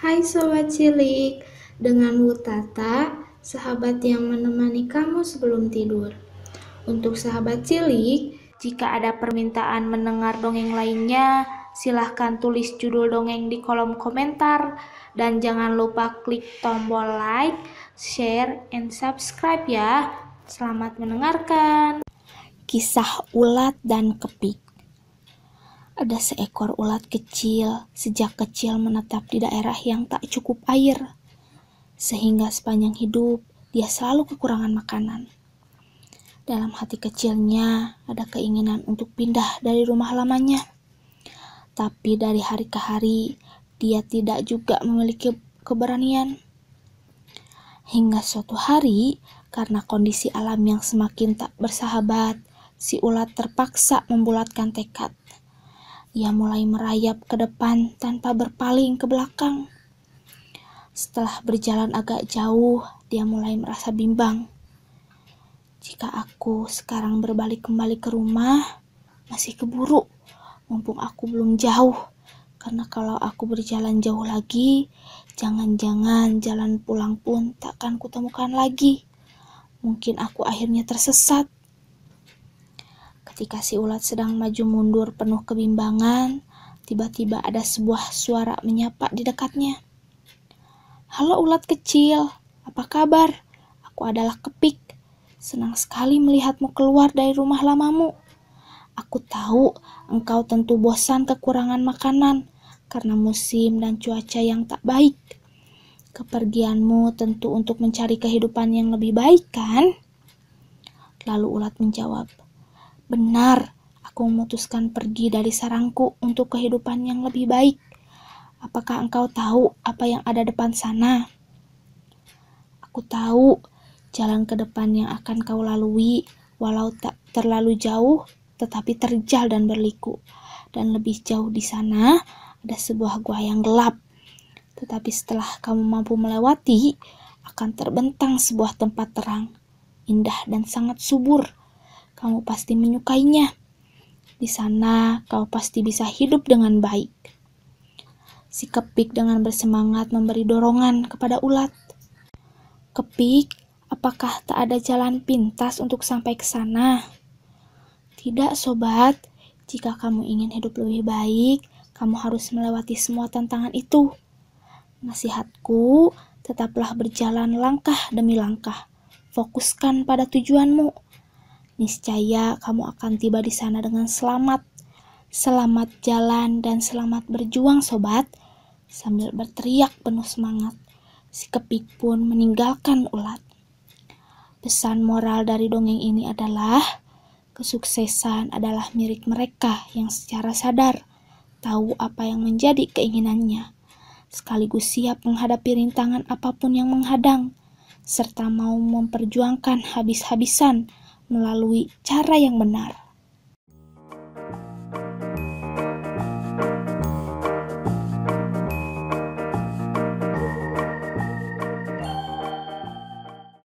Hai Sobat Cilik, dengan Wutata, sahabat yang menemani kamu sebelum tidur. Untuk sahabat cilik, jika ada permintaan mendengar dongeng lainnya, silahkan tulis judul dongeng di kolom komentar. Dan jangan lupa klik tombol like, share, and subscribe ya. Selamat mendengarkan. Kisah Ulat dan Kepik ada seekor ulat kecil sejak kecil menetap di daerah yang tak cukup air, sehingga sepanjang hidup dia selalu kekurangan makanan. Dalam hati kecilnya ada keinginan untuk pindah dari rumah lamanya, tapi dari hari ke hari dia tidak juga memiliki keberanian. Hingga suatu hari, karena kondisi alam yang semakin tak bersahabat, si ulat terpaksa membulatkan tekad ia mulai merayap ke depan tanpa berpaling ke belakang. Setelah berjalan agak jauh, dia mulai merasa bimbang. Jika aku sekarang berbalik kembali ke rumah, masih keburu, mumpung aku belum jauh. Karena kalau aku berjalan jauh lagi, jangan-jangan jalan pulang pun takkan kutemukan lagi. Mungkin aku akhirnya tersesat. Ketika si ulat sedang maju mundur penuh kebimbangan, tiba-tiba ada sebuah suara menyapa di dekatnya. Halo ulat kecil, apa kabar? Aku adalah Kepik. Senang sekali melihatmu keluar dari rumah lamamu. Aku tahu engkau tentu bosan kekurangan makanan karena musim dan cuaca yang tak baik. Kepergianmu tentu untuk mencari kehidupan yang lebih baik, kan? Lalu ulat menjawab, Benar, aku memutuskan pergi dari sarangku untuk kehidupan yang lebih baik. Apakah engkau tahu apa yang ada depan sana? Aku tahu jalan ke depan yang akan kau lalui, walau tak terlalu jauh, tetapi terjal dan berliku. Dan lebih jauh di sana, ada sebuah gua yang gelap. Tetapi setelah kamu mampu melewati, akan terbentang sebuah tempat terang, indah dan sangat subur kamu pasti menyukainya. Di sana, kau pasti bisa hidup dengan baik. Si Kepik dengan bersemangat memberi dorongan kepada ulat. Kepik, apakah tak ada jalan pintas untuk sampai ke sana? Tidak, sobat. Jika kamu ingin hidup lebih baik, kamu harus melewati semua tantangan itu. Nasihatku, tetaplah berjalan langkah demi langkah. Fokuskan pada tujuanmu Niscaya kamu akan tiba di sana dengan selamat. Selamat jalan dan selamat berjuang, sobat. Sambil berteriak penuh semangat, si kepik pun meninggalkan ulat. Pesan moral dari dongeng ini adalah kesuksesan adalah milik mereka yang secara sadar tahu apa yang menjadi keinginannya, sekaligus siap menghadapi rintangan apapun yang menghadang, serta mau memperjuangkan habis-habisan melalui cara yang benar.